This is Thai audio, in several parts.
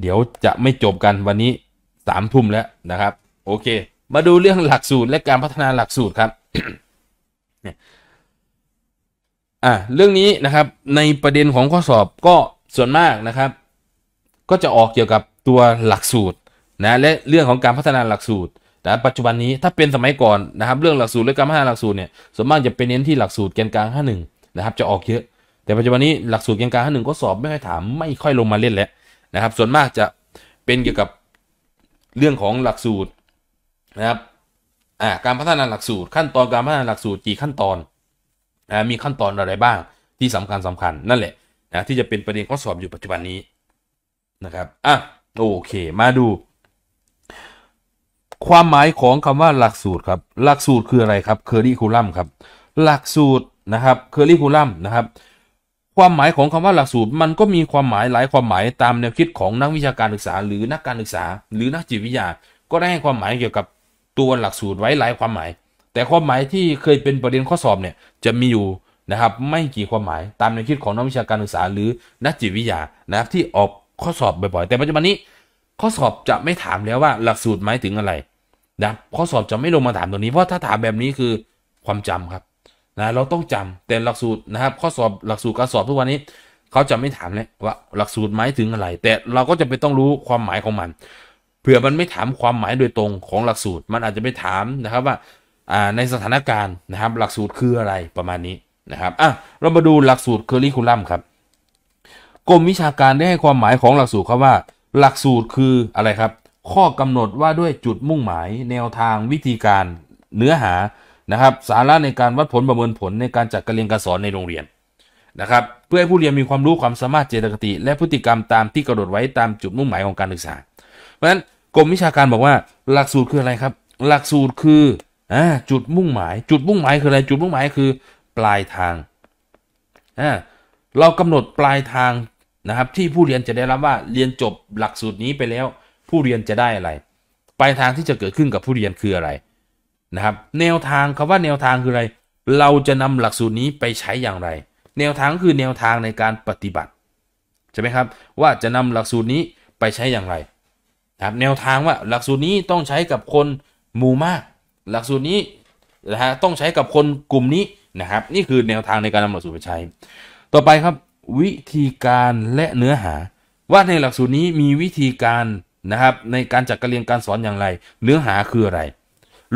เดี๋ยวจะไม่จบกันวันนี้สามทุ่มแล้วนะครับ โอเค มาดูเรื่องหลักสูตรและการพัฒนาหลักสูตรครับอ่าเรื่องนี้นะครับในประเด็นของข้อสอบก็ส่วนมากนะครับ ก็จะออกเกี่ยวกับตัวหลักสูตรนะและเรื่องของการพัฒนาหลักสูตรนะปัจจุบันนี้ถ้าเป็นสมัยก่อนนะครับ เรื่องหลักสูตรและการพัฒนาหลักสูตรเนี่ยส่วนมากจะเป็นเน้นที่หลักสูตรแกนกลางาหนึ่งนะครับจะออกเยอะแต่ปัจจุบันนี้หลักสูตรแกนกลาง่งก็สอบไม่ค่อยถามไม่ค่อยลงมาเล่นแล้วนะครับส่วนมากจะเป็นเกี่ยวกับเรื่องของหลักสูตรนะครับอ่าการพัฒนาหลักสูตร ขั้นตอนการพัฒนาหลักสูตรกี่ขั้นตอนนะมีขั้นตอนอะไรบ้าง ที่สำคัญสำคัญ นั่นแหละนะที่จะเป็นประเด็นข้อสอบอยู่ปัจจุบันนี้นะครับอ่ะโอเค มาดู ความหมายของคำว่าหลักสูตรครับ หลักสูตรคืออะไรครับเคอร์ีิคูลัมครับหลักสูตรนะครับเคอร์ีิคูลัมนะครับความหมายของคำว่าหลักสูตรมันก็มีความหมายหลายความหมาย ตามแนวคิดของนักวิชาการศึกษาหรือนักการศึกษา หรือนักจิตวิทยา ก็ได้ให้ความหมายเกี่ยวกับตัวหลักสูตรไว้หลายความหมาย แต่ความหมายที่เคยเป็นประเด็นข้อสอบเนี่ย จะมีอยู่นะครับ ไม่กี่ความหมายตามแนวคิดของนักวิชาการศึกษา หรือนักจิตวิทยานะครับที่ออกข้อสอบบ่อยๆแต่ปัจจุบันนี้ ข้อสอบจะไม่ถามแล้วว่าหลักสูตรหมายถึงอะไรนะข้อสอบจะไม่ลงมาถามตรงนี้เพราะถ้าถามแบบนี้คือความจำครับนะเราต้องจำแต่หลักสูตรนะครับ ข้อสอบหลักสูตรการสอบทุกวันนี้เขาจะไม่ถามเลยว่าหลักสูตรหมายถึงอะไร แต่เราก็จะไปต้องรู้ความหมายของมันเผื่อมันไม่ถามความหมายโดยตรงของหลักสูตรมันอาจจะไปถามนะครับว่าในสถานการณ์นะครับ หลักสูตรคืออะไรประมาณนี้นะครับอ่ะเรามาดูหลักสูตรเคอริ่คูลัมครับกรมวิชาการได้ให้ความหมายของหลักสูตรครับว่า หลักสูตรคืออะไรครับ ข้อกำหนดว่าด้วยจุดมุ่งหมายแนวทางวิธีการเนื้อหานะครับ สาระในการวัดผลประเมินผลในการจัดการเรียนการสอนในโรงเรียนนะครับเพื่อให้ผู้เรียนมีความรู้ความสามารถเจตคติ และพฤติกรรมตามที่กำหนดไว้ตามจุดมุ่งหมายของการศึกษา เพราะฉะนั้นกรมวิชาการบอกว่าหลักสูตรคืออะไรครับ หลักสูตรคือจุดมุ่งหมายจุดมุ่งหมายคืออะไร จุดมุ่งหมายคือปลายทางเรากำหนดปลายทางนะครับ ที่ผู้เรียนจะได้รับว่าเรียนจบหลักสูตรนี้ไปแล้ว ผู้เรียนจะได้อะไร ปลายทางที่จะเกิดขึ้นกับผู้เรียนคืออะไรนะครับแนวทางคำว่าแนวทางคืออะไรเราจะนำหลักสูตรนี้ไปใช้อย่างไร แนวทางคือแนวทางในการปฏิบัติใช่ไหมครับว่าจะนำหลักสูตรนี้ไปใช้อย่างไรนะครับแนวทางว่าหลักสูตรนี้ต้องใช้กับคนหมู่มาก หลักสูตรนี้นะฮะต้องใช้กับคนกลุ่มนี้ นะครับ นี่คือแนวทางในการนำหลักสูตรไปใช้ ต่อไปครับวิธีการและเนื้อหา ว่าในหลักสูตรนี้มีวิธีการนะครับในการจัดการเรียนการสอนอย่างไร เนื้อหาคืออะไร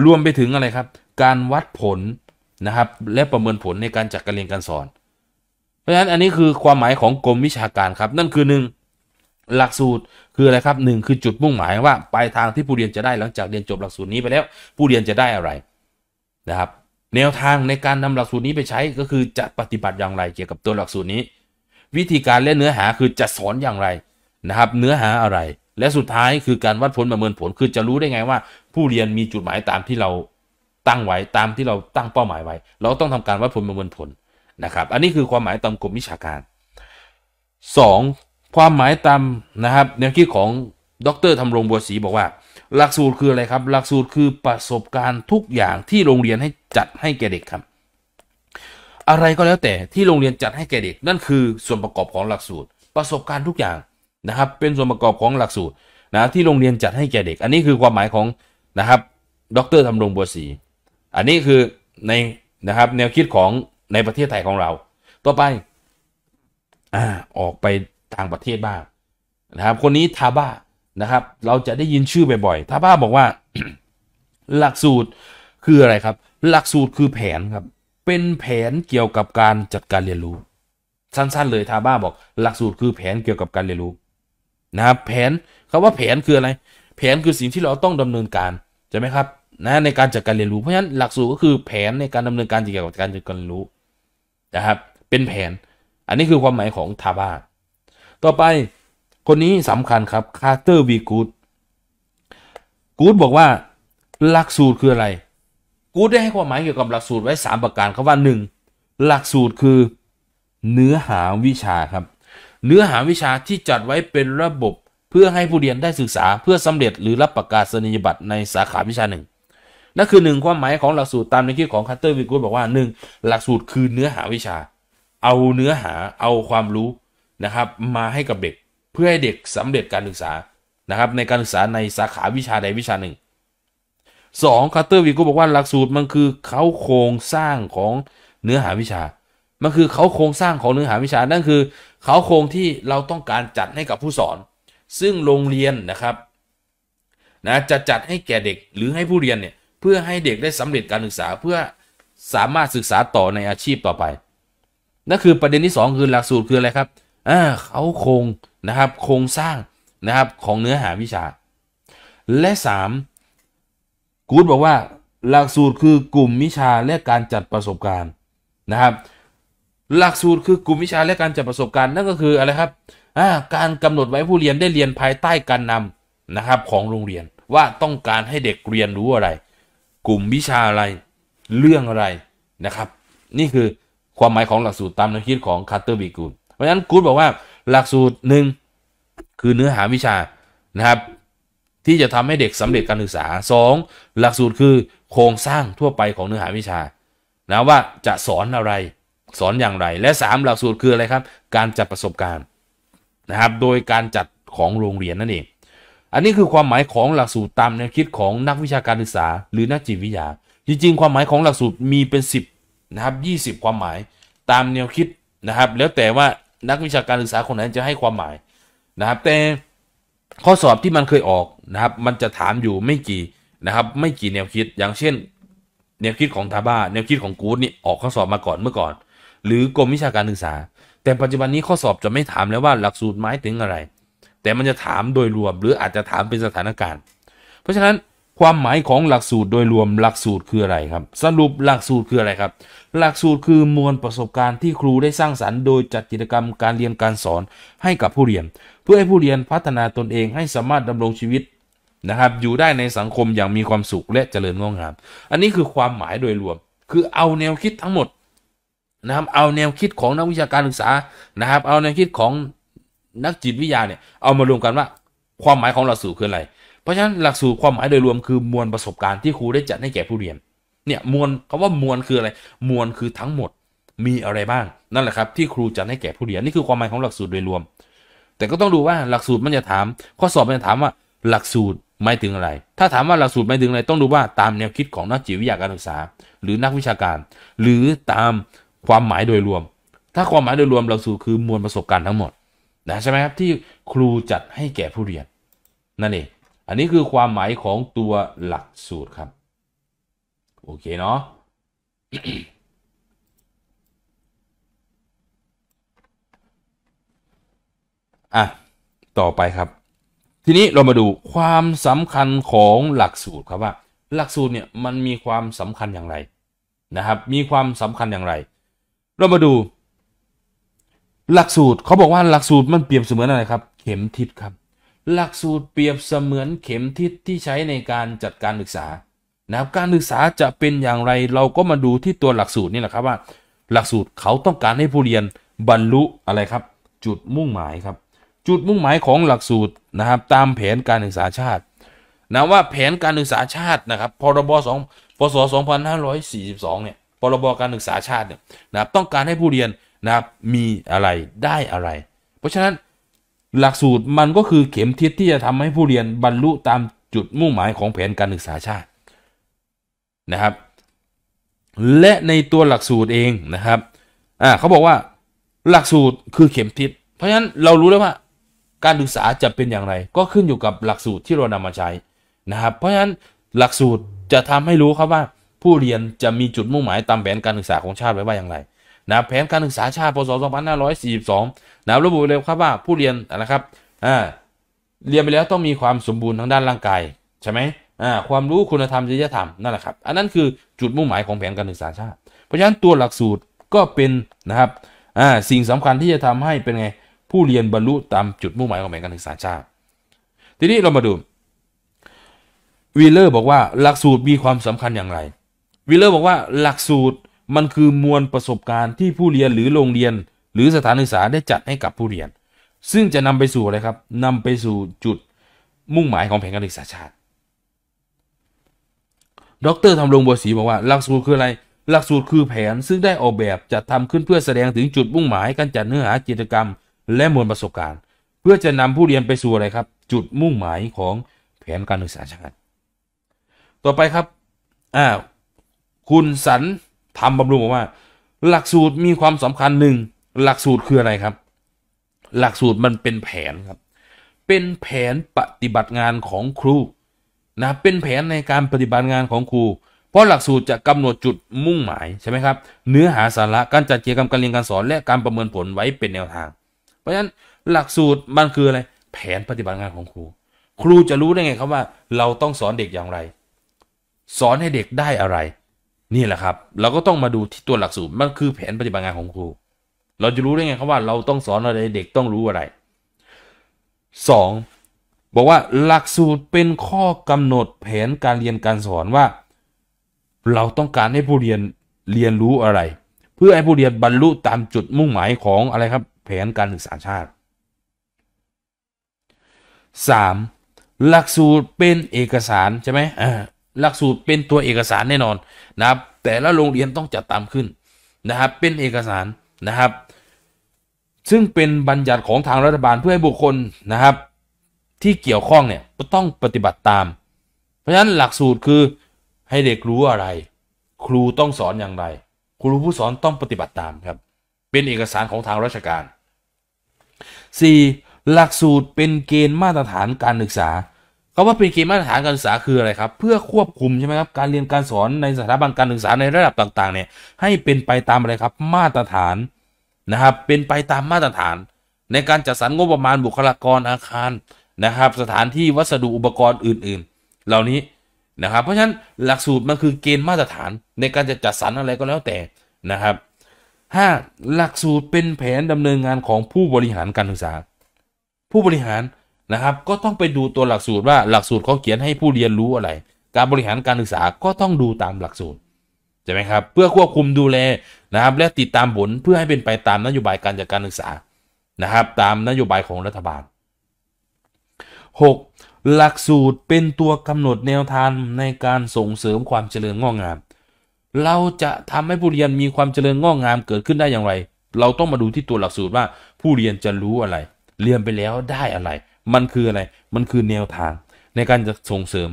รวมไปถึงอะไรครับ การวัดผล นะ ครับ และประเมินผลในการจัดการเรียนการสอน เพราะฉะนั้นอันนี้คือความหมายของกรมวิชาการครับ นั่นคือหนึ่งหลักสูตรคือ อะไร ครับหนึ่งคือจุดมุ่งหมายว่าปลายทางที่ผู้เรียนจะได้หลังจากเรียนจบหลักสูตรนี้ไปแล้วผู้เรียนจะได้อะไรนะครับแนวทางในการนำหลักสูตรนี้ไปใช้ก็คือจะปฏิบัติอย่างไร เกี่ยวกับตัวหลักสูตรนี้ วิธีการและเนื้อหาคือจะสอนอย่างไรนะครับ เนื้อหาอะไรและสุดท้ายคือการวัดผลประเมินผลคือจะรู้ได้ไงว่าผู้เรียนมีจุดหมายตามที่เราตั้งไว้ตามที่เราตั้งเป้าหมายไว้ เราต้องทำการวัดผลประเมินผลนะครับอันนี้คือความหมายตามกมวิชาการ 2. ความหมายตามนะครับแนวคิดของดรธรรมรงบัวศรีบอกว่าหลักสูตรคืออะไรครับหลักสูตรคือประสบการณ์ทุกอย่างที่โรงเรียนให้จัดให้แก่เด็กครับ อะไรก็แล้วแต่ที่โรงเรียนจัดให้แก่เด็กนั่นคือส่วนประกอบของหลักสูตร ประสบการณ์ทุกอย่างนะครับเป็นส่วนประกอบของหลักสูตรนะที่โรงเรียนจัดให้แก่เด็ก อันนี้คือความหมายของนะครับดรธรรมรงบัวศรีอันนี้คือในนะครับแนวคิดของในประเทศไทยของเรา ต่อไปอ่าออกไปต่างประเทศบ้างนะครับ คนนี้ทาบ้านะครับเราจะได้ยินชื่อบ่อยๆทาบ้าบอกว่า หลักสูตรคืออะไรครับ หลักสูตรคือแผนครับเป็นแผนเกี่ยวกับการจัดการเรียนรู้ สั้นๆ เลยทาบ้าบอก หลักสูตรคือแผนเกี่ยวกับการเรียนรู้นะครับแผนคำว่าแผนคืออะไร แผนคือสิ่งที่เราต้องดำเนินการใช่ไหมครับ นะในการจัดการเรียนรู้เพราะฉะนั้นหลักสูตรก็คือแผนในการดำเนินการเกี่ยวกับการจัดการเรียนรู้นะครับ เป็นแผนอันนี้คือความหมายของทาบาต่อไปคนนี้สำคัญครับคาร์เตอร์วีกูดกูดบอกว่า หลักสูตรคืออะไรกูดได้ให้ความหมายเกี่ยวกับหลักสูตรไว้ 3 ประการคขาว่า 1 หลักสูตรคือ เนื้อหาวิชาครับเนื้อหาวิชาที่จัดไว้เป็นระบบเพื่อให้ผู้เรียนได้ศึกษาเพื่อสำเร็จหรือรับประกาศนียบัตรในสาขาวิชาหนึ่งนั่นคือหนึ่ง ความหมายของหลักสูตรตาม ในคิดของคัตเตอร์วิกูดบอกว่าหนึ่งหลักสูตรคือเนื้อหาวิชา เอาเนื้อหาเอาความรู้ นะ ครับ มาให้กับเด็กเพื่อให้เด็กสำเร็จการศึกษานะครับในการศึกษาในสาขาวิชาใดวิชาหนึ่งสองคัตเตอร์วิกูบอกว่าหลักสูตรมันคือเขาโครงสร้างของเนื้อหาวิชามันคือเขาโครงสร้างของเนื้อหาวิชานั่นคือเขาโครงที่เราต้องการจัดให้กับผู้สอน ซึ่งโรงเรียนนะครับนะจะจัดให้แก่ เด็กหรือให้ผู้เรียนเนี่ยเพื่อให้เด็กได้สำเร็จการศึกษา เพื่อสามารถศึกษาต่อในอาชีพต่อไปนั่นคือประเด็นที่2คือหลักสูตรคืออะไรครับอ่าเขาโครงนะครับ โครงสร้างนะครับของเนื้อหาวิชา และ3กูดบอกว่า หลักสูตรคือกลุ่มวิชาและการจัดประสบการณ์นะครับหลักสูตรคือกลุ่มวิชาและการจัดประสบการณ์นั่นก็คืออะไรครับการกำหนดไว้ผู้เรียนได้เรียนภายใต้ การนำนะครับของโรงเรียนว่าต้องการให้เด็กเรียนรู้อะไร กลุ่มวิชาอะไรเรื่องอะไรนะครับ นี่คือความหมายของหลักสูตรตามแนวคิดของคาร์เตอร์บีกูดเพราะฉะนั้นกูดบอกว่าหลักสูตรหนึ่งคือเนื้อหาวิชานะครับ ที่จะทำให้เด็กสำเร็จการศึกษา 2. หลักสูตรคือโครงสร้างทั่วไปของเนื้อหาวิชานะว่าจะสอนอะไรสอน อย่างไรและ 3 หลักสูตรคืออะไรครับ การจัดประสบการณ์ นะครับ โดยการจัดของโรงเรียนนั่นเอง อันนี้คือความหมายของหลักสูตรตามแนวคิดของนักวิชาการศึกษา หรือนักจิตวิทยา จริง ๆ ความหมายของหลักสูตรมีเป็น 10 นะครับ 20 ความหมายตามแนวคิด นะครับ แล้วแต่ว่านักวิชาการศึกษาคนไหนจะให้ความหมายนะครับแต่ข้อสอบที่มันเคยออกนะครับมันจะถามอยู่ไม่กี่นะครับไม่กี่แนวคิดอย่างเช่น แนวคิดของทาบ้าแนวคิดของกู๊ดนี่ออกข้อสอบมาก่อนเมื่อก่อนหรือกรมวิชาการศึกษา แต่ปัจจุบันนี้ข้อสอบจะไม่ถามแล้วว่าหลักสูตรหมายถึงอะไร แต่มันจะถามโดยรวม หรืออาจจะถามเป็นสถานการณ์ เพราะฉะนั้นความหมายของหลักสูตรโดยรวมหลักสูตรคืออะไรครับ สรุปหลักสูตรคืออะไรครับ หลักสูตรคือมวลประสบการณ์ที่ครูได้สร้างสรรค์โดยจัดกิจกรรมการเรียนการสอนให้กับผู้เรียน เพื่อให้ผู้เรียนพัฒนาตนเองให้สามารถดำรงชีวิตนะครับอยู่ได้ในสังคมอย่างมีความสุขและเจริญงอกงามอันนี้คือความหมายโดยรวม คือเอาแนวคิดทั้งหมดนะครับเอาแนวคิดของนักวิชาการศึกษานะครับ เอาแนวคิดของนักจิตวิทยาเนี่ยเอามารวมกันว่าความหมายของหลักสูตรคืออะไรเพราะฉะนั้นหลักสูตรความหมายโดยรวม คือมวลประสบการณ์ที่ครูได้จัดให้แก่ผู้เรียนเนี่ยมวลคำว่ามวลคืออะไร มวลคือทั้งหมดมีอะไรบ้างนั่นแหละครับที่ครูจัดให้แก่ผู้เรียนนี่คือความหมายของหลักสูตรโดยรวม แต่ก็ต้องดูว่าหลักสูตรมันจะถาม ข้อสอบมันจะถามว่าหลักสูตรหมายถึงอะไร ถ้าถามว่าหลักสูตรหมายถึงอะไรต้องดูว่า ตามแนวคิดของนักจิตวิทยาการศึกษา หรือนักวิชาการ หรือตามความหมายโดยรวม ถ้าความหมายโดยรวมเราสู่คือมวลประสบการณ์ทั้งหมดนะ ใช่ไหมครับ ที่ครูจัดให้แก่ผู้เรียน นั่นเอง อันนี้คือความหมายของตัวหลักสูตรครับโอเคเนาะอ่ะต่อไปครับ ทีนี้เรามาดูความสำคัญของหลักสูตรครับว่า หลักสูตรเนี่ยมันมีความสำคัญอย่างไรนะครับมีความสำคัญอย่างไรเรามาดู หลักสูตรเขาบอกว่าหลักสูตรมันเปรียบเสมือนอะไรครับเข็มทิศครับ หลักสูตรเปรียบเสมือนเข็มทิศที่ใช้ในการจัดการศึกษานะครับการศึกษาจะเป็นอย่างไร เราก็มาดูที่ตัวหลักสูตรนี่แหละครับว่า หลักสูตรเขาต้องการให้ผู้เรียนบรรลุอะไรครับ จุดมุ่งหมายครับจุดมุ่งหมายของหลักสูตรนะครับตามแผนการศึกษาชาตินะว่าแผนการศึกษาชาตินะครับพรบสองพศ2542เนี่ยพรบการศึกษาชาติเนี่ยนะครับต้องการให้ผู้เรียน นะครับมีอะไรได้อะไร เพราะฉะนั้นหลักสูตรมันก็คือเข็มทิศที่จะทำให้ผู้เรียนบรรลุตามจุดมุ่งหมายของแผนการศึกษาชาตินะครับและในตัวหลักสูตรเองนะครับอ่าเขาบอกว่า หลักสูตรคือเข็มทิศเพราะฉะนั้นเรารู้แล้วว่า การศึกษาจะเป็นอย่างไร ก็ขึ้นอยู่กับหลักสูตรที่เรานำมาใช้นะครับเพราะฉะนั้นหลักสูตรจะทำให้รู้ครับว่าผู้เรียนจะมีจุดมุ่งหมายตามแผนการศึกษาของชาติไว้ว่าอย่างไรนะแผนการศึกษาชาติพศ2542นะระบุเลยครับว่าผู้เรียนนะครับอ่าเรียนไปแล้วต้องมีความสมบูรณ์ทางด้านร่างกายใช่ไหมอ่าความรู้คุณธรรมจริยธรรมนั่นแหละครับอันนั้นคือจุดมุ่งหมายของแผนการศึกษาชาติเพราะฉะนั้นตัวหลักสูตรก็เป็นนะครับอ่าสิ่งสำคัญที่จะทำให้เป็นไงผู้เรียนบรรลุตามจุดมุ่งหมายของแผนการศึกษาชาติทีนี้เรามาดูวีเลอร์บอกว่าหลักสูตรมีความสำคัญอย่างไรวิลเลอร์บอกว่าหลักสูตรมันคือมวลประสบการณ์ที่ผู้เรียนหรือโรงเรียน หรือสถานศึกษาได้จัดให้กับผู้เรียน ซึ่งจะ นำไปสู่ อะไร ครับ นำไปสู่จุดมุ่งหมายของแผนการศึกษาชาติ ดรทำรงบัวศรีบอกว่า หลักสูตรคืออะไร หลักสูตรคือแผนซึ่งได้ออกแบบจัดทาขึ้นเพื่อแสดงถึงจุดมุ่งหมาย การจัดเนื้อหากิจกรรม และมวลประสบการณ์ เพื่อจะนำผู้เรียนไปสู่อะไรครับ จุดมุ่งหมายของแผนการศึกษาชาติต่อไปครับอ่าคุณสันทำบำรุงบอกว่า หลักสูตรมีความสำคัญหนึ่งหลักสูตรคืออะไรครับ หลักสูตรมันเป็นแผนครับ เป็นแผนปฏิบัติงานของครูนะเป็นแผนในการปฏิบัติงานของครู เพราะหลักสูตรจะกำหนดจุดมุ่งหมายใช่ไหมครับเนื้อหาสาระการจัดกิจกรรมการเรียนการสอนและการประเมินผลไว้เป็นแนวทาง เพราะฉะนั้นหลักสูตรมันคืออะไร แผนปฏิบัติงานของครู ครูจะรู้ได้ไงครับว่าเราต้องสอนเด็กอย่างไร สอนให้เด็กได้อะไรนี่แหละครับ เราก็ต้องมาดูที่ตัวหลักสูตร มันคือแผนปฏิบัติงานของครู เราจะรู้ได้ไงครับว่าเราต้องสอนอะไร เด็กต้องรู้อะไร 2. บอกว่าหลักสูตรเป็นข้อกำหนดแผนการเรียนการสอนว่า เราต้องการให้ผู้เรียนเรียนรู้อะไร เพื่อให้ผู้เรียนบรรลุตามจุดมุ่งหมายของอะไรครับ แผนการศึกษาชาติ 3. หลักสูตรเป็นเอกสารใช่ไหมอ่าหลักสูตรเป็นตัวเอกสารแน่นอนนะครับ แต่ละโรงเรียนต้องจัดตามขึ้นนะครับ เป็นเอกสารนะครับ ซึ่งเป็นบัญญัติของทางรัฐบาลเพื่อให้บุคคลนะครับ ที่เกี่ยวข้อง เนี่ย ต้องปฏิบัติตาม เพราะฉะนั้นหลักสูตรคือให้เด็กรู้อะไร ครูต้องสอนอย่างไร ครูผู้สอนต้องปฏิบัติตามครับเป็นเอกสารของทางราชการ 4. หลักสูตรเป็นเกณฑ์มาตรฐานการศึกษา็ว่าเป็นเกณฑ์มาตรฐานการศึกษาคืออะไรครับเพื่อควบคุมใช่ไหมครับการเรียนการสอนในสถาบันการศึกษาในระดับต่างๆเนี่ยให้เป็นไปตามอะไรครับมาตรฐานนะครับเป็นไปตามมาตรฐาน ในการจัดสรรงบประมาณบุคลากรอาคารนะครับสถานที่วัสดุอุปกรณ์อื่น ๆ เหล่านี้นะครับเพราะฉะนั้นหลักสูตรมันคือเกณฑ์มาตรฐานในการจะจัดสรรอะไรก็แล้วแต่นะครับ 5. หลักสูตรเป็นแผนดำเนินงานของผู้บริหารการศึกษาผู้บริหารนะครับ ก็ต้องไปดูตัวหลักสูตรว่าหลักสูตรเขาเขียนให้ผู้เรียนรู้อะไร การบริหารการศึกษา ก็ต้องดูตามหลักสูตรใช่ไหมครับ เพื่อควบคุมดูแลนะครับ และติดตามผลเพื่อให้เป็นไปตามนโยบายการจัดการศึกษานะครับ ตามนโยบายของรัฐบาล 6. หลักสูตรเป็นตัวกำหนดแนวทางในการส่งเสริมความเจริญงอกงาม เราจะทำให้ผู้เรียนมีความเจริญงอกงามเกิดขึ้นได้อย่างไร เราต้องมาดูที่ตัวหลักสูตรว่าผู้เรียนจะรู้อะไร เรียนไปแล้วได้อะไรมันคืออะไร มันคือแนวทางในการจะส่งเสริม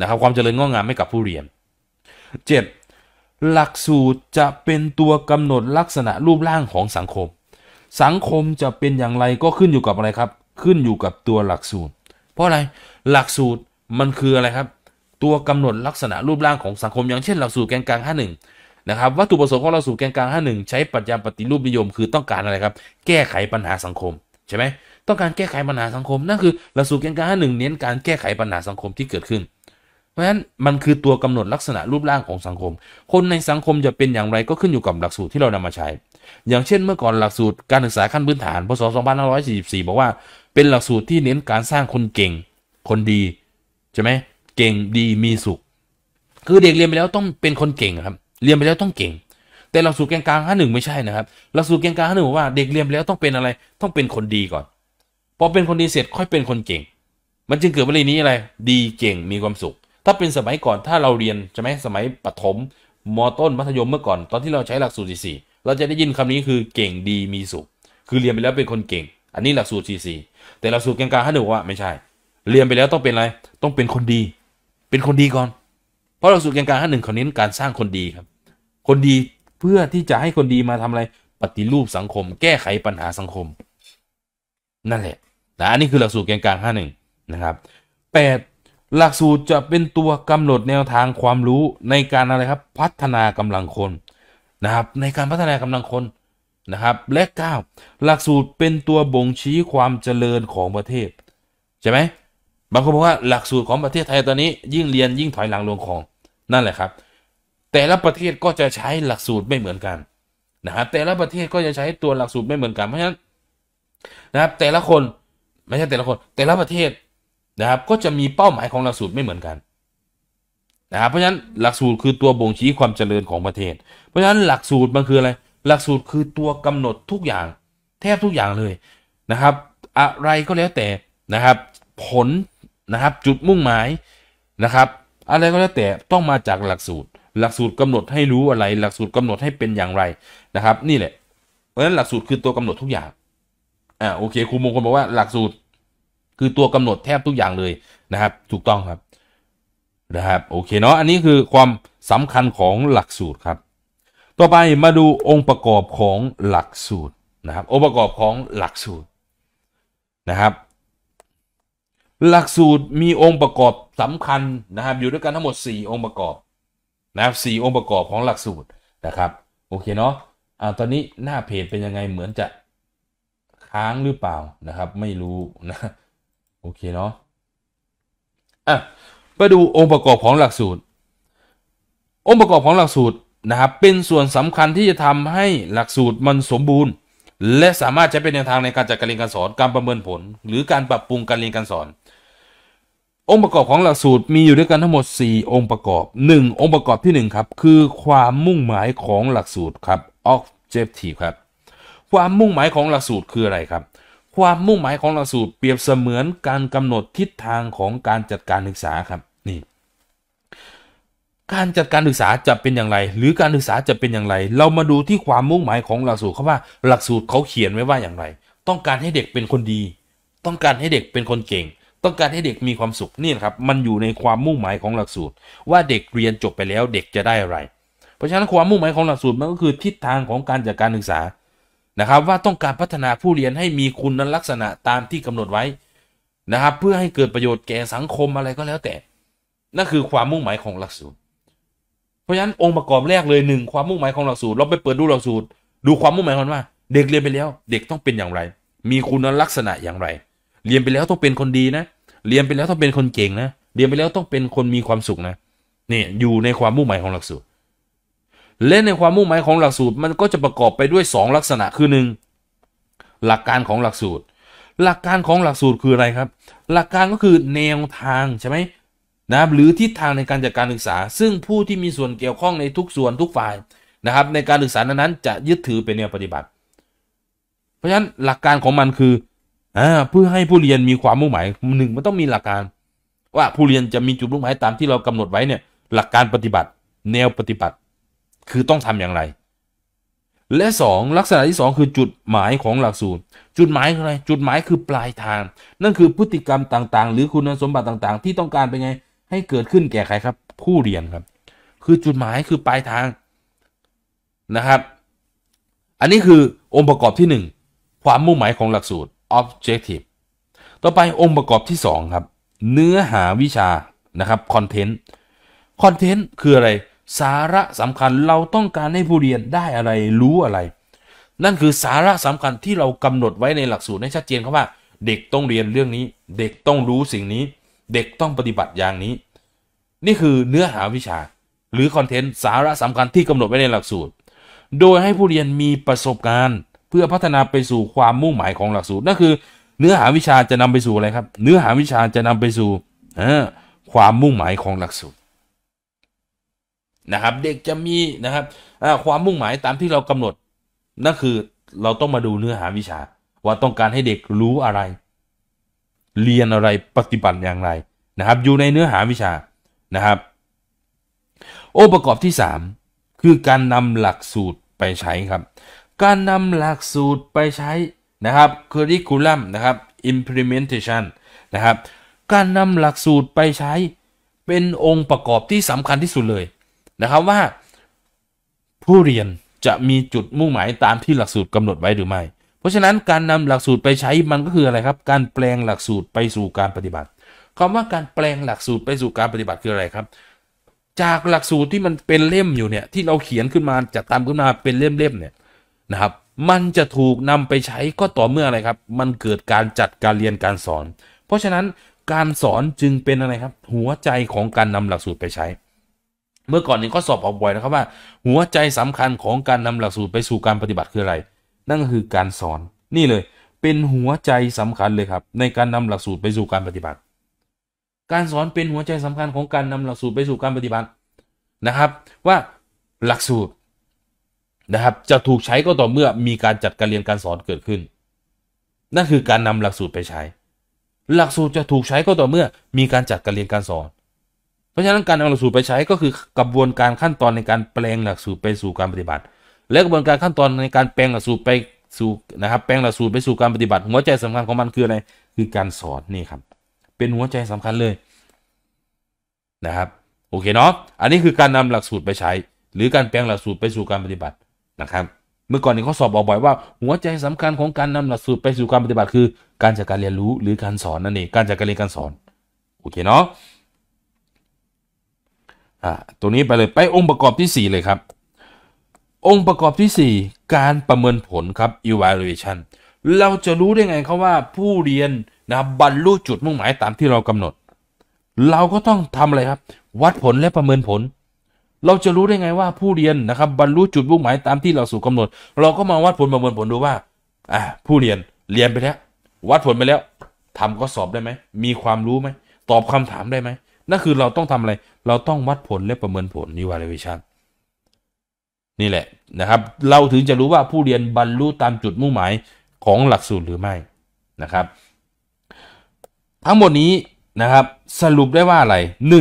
นะครับความเจริญงอกงามให้กับผู้เรียน 7. หลักสูตรจะเป็นตัวกำหนดลักษณะรูปร่างของสังคม สังคมจะเป็นอย่างไรก็ขึ้นอยู่กับอะไรครับขึ้นอยู่กับตัวหลักสูตร เพราะอะไรหลักสูตรมันคืออะไรครับตัวกำหนดลักษณะรูปร่างของสังคม อย่างเช่นหลักสูตรแกนกลาง 51 นะครับ วัตถุประสงค์ของหลักสูตรแกนกลาง51ใช้ปรัชญาปฏิรูปนิยมคือต้องการอะไรครับแก้ไขปัญหาสังคมใช่ไหมต้องการแก้ไขปัญหาสังคม นั่นคือหลักสูตรเกียงการหนึ่งเน้นการแก้ไขปัญหาสังคมที่เกิดขึ้น เพราะฉะนั้นมันคือตัวกำหนดลักษณะรูปร่างของสังคม คนในสังคมจะเป็นอย่างไรก็ขึ้นอยู่กับหลักสูตรที่เรานำมาใช้ อย่างเช่น เมื่อก่อนหลักสูตรการศึกษาขั้นพื้นฐาน พศ2544บอกว่า เป็นหลักสูตรที่เน้นการสร้างคนเก่ง คนดี ใช่ไหมเก่ง ดี มีสุข คือเด็กเรียนไปแล้วต้องเป็นคนเก่งครับ เรียนไปแล้วต้องเก่ง แต่หลักสูตรเกลางกาห้าหนึ่งไม่ใช่นะครับ หลักสูตรเกลางกาห้าหนึ่งบอกว่าเด็กเรียนไปแล้วต้องเป็นอะไรต้องเป็นคนดีก่อนพอเป็นคนดีเสร็จค่อยเป็นคนเก่ง มันจึงเกิดวลีนี้อะไร ดีเก่งมีความสุข ถ้าเป็นสมัยก่อนถ้าเราเรียนใช่ไหมสมัยปฐมมต้น มัธยมเมื่อก่อน ตอนที่เราใช้หลักสูตรสี่เราจะได้ยินคำนี้คือเก่งดีมีสุข คือเรียนไปแล้วเป็นคนเก่ง อันนี้หลักสูตรสี่แต่หลักสูตรกลางๆใหาหนูว่าไม่ใช่ เรียนไปแล้วต้องเป็นอะไร ต้องเป็นคนดี เป็นคนดีก่อน เพราะหลักสูตรกลางๆห้าหนึ่งเขาเน้นการสร้างคนดีครับ คนดีเพื่อที่จะให้คนดีมาทำอะไร ปฏิรูปสังคม แก้ไขปัญหาสังคม นั่นแหละนะอันนี้คือหลักสูตรแกนกลาง51นะครับ8หลักสูตรจะเป็นตัวกำหนดแนวทางความรู้ในการอะไรครับ พัฒนากำลังคน นะครับ ในการพัฒนากำลังคน นะครับและ 9 หลักสูตรเป็นตัวบ่งชี้ความเจริญของประเทศใช่ไหมบางคนบอกว่าหลักสูตรของประเทศไทยตอนนี้ยิ่งเรียนยิ่งถอยหลังลงของนั่นแหละครับ แต่ละประเทศก็จะใช้หลักสูตรไม่เหมือนกันนะครับแต่ละประเทศก็จะใช้ตัวหลักสูตรไม่เหมือนกันเพราะฉะนั้นนะครับแต่ละคนไม่ใช่แต่ละคนแต่ละประเทศนะครับก็จะมีเป้าหมายของหลักสูตรไม่เหมือนกันนะครับเพราะฉะนั้นหลักสูตรคือตัวบ่งชี้ความเจริญของประเทศ เพราะฉะนั้นหลักสูตรมันคืออะไร หลักสูตรคือตัวกำหนดทุกอย่าง แทบทุกอย่างเลยนะครับ อะไรก็แล้วแต่นะครับผลนะครับจุดมุ่งหมายนะครับ อะไรก็แล้วแต่ต้องมาจากหลักสูตร หลักสูตรกำหนดให้รู้อะไร หลักสูตรกำหนดให้เป็นอย่างไรนะครับนี่แหละเพราะฉะนั้นหลักสูตรคือตัวกำหนดทุกอย่างอ่าโอเคครูมงคลบอกว่าหลักสูตรคือตัวกำหนดแทบทุกอย่างเลยนะครับถูกต้องครับ นะครับ โอเคเนาะอันนี้คือความสำคัญของหลักสูตรครับ ต่อไปมาดูองค์ประกอบของหลักสูตรนะครับองค์ประกอบของหลักสูตรนะครับ หลักสูตรมีองค์ประกอบสำคัญนะครับอยู่ด้วยกันทั้งหมด 4 องค์ประกอบนะครับสองค์ประกอบของหลักสูตรนะครับโอเคเนาะอ่าตอนนี้หน้าเพจเป็นยังไงเหมือนจะค้าง หรือเปล่า นะ ครับ ไม่รู้ นะ โอเค เนาะอ่ะไปดูองค์ประกอบของหลักสูตร องค์ประกอบของหลักสูตร นะครับ เป็นส่วนสำคัญที่จะทำให้หลักสูตรมันสมบูรณ์ และสามารถใช้เป็นแนวทางในการจัดการเรียนการสอนการประเมินผล หรือการปรับปรุงการเรียนการสอน องค์ประกอบของหลักสูตรมีอยู่ด้วยกันทั้งหมด 4 องค์ประกอบ 1 องค์ประกอบที่ 1ครับคือความมุ่งหมายของหลักสูตรครับ objective ครับความมุ่งหมายของหลักสูตรคืออะไรครับ ความมุ่งหมายของหลักสูตรเปรียบเสมือนการกำหนดทิศทางของการจัดการศึกษาครับ นี่ การจัดการศึกษา จะเป็นอย่างไร หรือการศึกษาจะเป็นอย่างไร เรามาดูที่ความมุ่งหมายของหลักสูตรเขาว่า หลักสูตรเขาเขียนไว้ว่าอย่างไร ต้องการให้เด็กเป็นคนดี ต้องการให้เด็กเป็นคนเก่ง ต้องการให้เด็กมีความสุข นี่ครับ มันอยู่ในความมุ่งหมายของหลักสูตร ว่าเด็กเรียนจบไปแล้วเด็กจะได้อะไร เพราะฉะนั้นความมุ่งหมายของหลักสูตรมันก็คือทิศทางของการจัดการศึกษานะครับว่าต้องการพัฒนาผู้เรียนให้มีคุณลักษณะตามที่กำหนดไว้นะครับเพื่อให้เกิดประโยชน์แก่สังคมอะไรก็แล้วแต่นั่นคือความมุ่งหมายของหลักสูตร เพราะฉะนั้นองค์ประกอบแรกเลยหนึ่งความมุ่งหมายของหลักสูตร เราไปเปิดดูหลักสูตร ดูความมุ่งหมายมันว่า เด็กเรียนไปแล้วเด็กต้องเป็นอย่างไร มีคุณลักษณะอย่างไร เรียนไปแล้วต้องเป็นคนดีนะเรียนไปแล้วต้องเป็นคนเก่งนะเรียนไปแล้วต้องเป็นคนมีความสุขนะนี่อยู่ในความมุ่งหมายของหลักสูตรและในความมุ่งหมายของหลักสูตรมันก็จะประกอบไปด้วย 2 ลักษณะคือ 1. หลักการของหลักสูตร หลักการของหลักสูตรคืออะไรครับหลักการก็คือแนวทางใช่ไหมนะหรือทิศทางในการจัดการศึกษา ซึ่งผู้ที่มีส่วนเกี่ยวข้องในทุกส่วนทุกฝ่ายนะครับในการศึกษานั้นจะยึดถือเป็นแนวปฏิบัติ เพราะฉะนั้นหลักการของมันคืออ่าเพื่อให้ผู้เรียนมีความมุ่งหมายหนึ่งมันต้องมีหลักการ ว่าผู้เรียนจะมีจุดมุ่งหมายตามที่เรากำหนดไว้เนี่ยหลักการปฏิบัติ แนวปฏิบัติคือต้องทำอย่างไร และ 2 ลักษณะที่ 2 คือจุดหมายของหลักสูตร จุดหมายคืออะไรจุดหมายคือปลายทาง นั่นคือพฤติกรรมต่างๆ หรือคุณสมบัติต่างๆ ที่ต้องการเป็นไงให้เกิดขึ้นแก่ใครครับผู้เรียนครับคือจุดหมายคือปลายทางนะครับ อันนี้คือองค์ประกอบที่ 1 ความมุ่งหมายของหลักสูตร objective ต่อไปองค์ประกอบที่2ครับเนื้อหาวิชานะครับ content content คืออะไรสาระสำคัญเราต้องการให้ผู้เรียนได้อะไรรู้อะไร นั่นคือสาระสำคัญที่เรากำหนดไว้ในหลักสูตรให้ชัดเจนครับว่าเด็กต้องเรียนเรื่องนี้เด็กต้องรู้สิ่งนี้ เด็กต้องปฏิบัติอย่างนี้ นี่คือเนื้อหาวิชาหรือคอนเทนต์สาระสำคัญที่กำหนดไว้ในหลักสูตร โดยให้ผู้เรียนมีประสบการณ์เพื่อพัฒนาไปสู่ความมุ่งหมายของหลักสูตรนั่นคือเนื้อหาวิชาจะนำไปสู่อะไรครับ เนื้อหาวิชาจะนำไปสู่ความมุ่งหมายของหลักสูตรนะครับ เด็กจะมี นะ ครับความมุ่งหมายตามที่เรากำหนดนั่นคือเราต้องมาดูเนื้อหาวิชา ว่าต้องการให้เด็กรู้อะไร เรียนอะไรปฏิบัติอย่างไรนะครับ อยู่ในเนื้อหาวิชานะครับโอ้ประกอบที่ 3 คือการนำหลักสูตรไปใช้ครับ การนำหลักสูตรไปใช้ นะครับ curriculum นะครับ implementation นะครับการนำหลักสูตรไปใช้ เป็นองค์ประกอบที่สำคัญที่สุดเลยนะครับว่าผู้เรียนจะมีจุดมุ่งหมายตามที่หลักสูตรกำหนดไว้หรือ ไม่ เพราะฉะนั้นการ นำหลักสูตรไปใช้มันก็คืออะไรครับการแปลงหลักสูตรไปสู่การปฏิบัติ คำว่าการแปลงหลักสูตรไปสู่การปฏิบัติคือ อะไรครับ จากหลักสูตรที่มันเป็นเล่มอยู่เนี่ยที่เราเขียนขึ้นมาจัดตามขึ้นมาเป็นเล่มๆเนี่ยนะครับมันจะถูกนำไปใช้ก็ต่อเมื่ออะไรครับ มันเกิดการจัดการเรียนการสอน เพราะฉะนั้นการสอนจึงเป็นอะไรครับหัวใจของการนำหลักสูตรไปใช้เมื่อก่อนนี้ก็สอบออกบ่อยนะครับว่า หัวใจสำคัญของการนำหลักสูตรไปสู่การปฏิบัติคืออะไร นั่นก็คือการสอนนี่เลย เป็นหัวใจสำคัญเลยครับ ในการนำหลักสูตรไปสู่การปฏิบัติ การสอนเป็นหัวใจสำคัญของการนำหลักสูตรไปสู่การปฏิบัตินะครับ ว่า หลักสูตรนะครับจะถูกใช้ก็ต่อเมื่อมีการจัดการเรียนการสอนเกิดขึ้น นั่นคือการนำหลักสูตรไปใช้ หลักสูตรจะถูกใช้ก็ต่อเมื่อมีการจัดการเรียนการสอนเพราะฉะนั้นการเอาหลักสูตร ไปใช้ก็คือกระบวนการขั้นตอนในการแปลงหลักสูตรไปสู่การปฏิบัติ และกระบวนการขั้นตอนในการแปลงหลักสูตรไปสู่นะครับแปลงหลักสูตรไปสู่การปฏิบัติ หัวใจสำคัญของมันคืออะไรคือการสอน นี่ครับเป็นหัวใจสำคัญเลยนะครับ โอเคเนาะอันนี้คือการนำหลักสูตรไปใช้ หรือการแปลงหลักสูตรไปสู่การปฏิบัตินะครับ เมื่อก่อนนี้เขาสอบออกบ่อยว่า หัวใจสำคัญของการนำหลักสูตรไปสู่การปฏิบัติคือการจัดการเรียนรู้หรือการสอนนั่นเองการจัดการเรียนการสอนโอเคเนาะอ่าตัวนี้ไปเลยไปองค์ประกอบที่ 4 เลยครับ องค์ประกอบที่ 4 การประเมินผลครับ evaluation เราจะรู้ได้ไงครับว่าผู้เรียนนะบรรลุจุดมุ่งหมายตามที่เรากำหนด เราก็ต้องทำอะไรครับ วัดผลและประเมินผล เราจะรู้ได้ไงว่าผู้เรียนนะครับบรรลุจุดมุ่งหมายตามที่เราสู่กำหนด เราก็มาวัดผลประเมินผลดูว่าอ่าผู้เรียนเรียนไปแล้ววัดผลไปแล้ว ทำก็สอบได้ไหมมีความรู้ไหมตอบคำถามได้ไหมนั่นคือเราต้องทำอะไร เราต้องวัดผลและประเมินผล evaluation นี่แหละนะครับเราถึงจะรู้ว่าผู้เรียนบรรลุตามจุดมุ่งหมายของหลักสูตรหรือไม่นะครับ ทั้งหมดนี้นะครับสรุปได้ว่าอะไร1น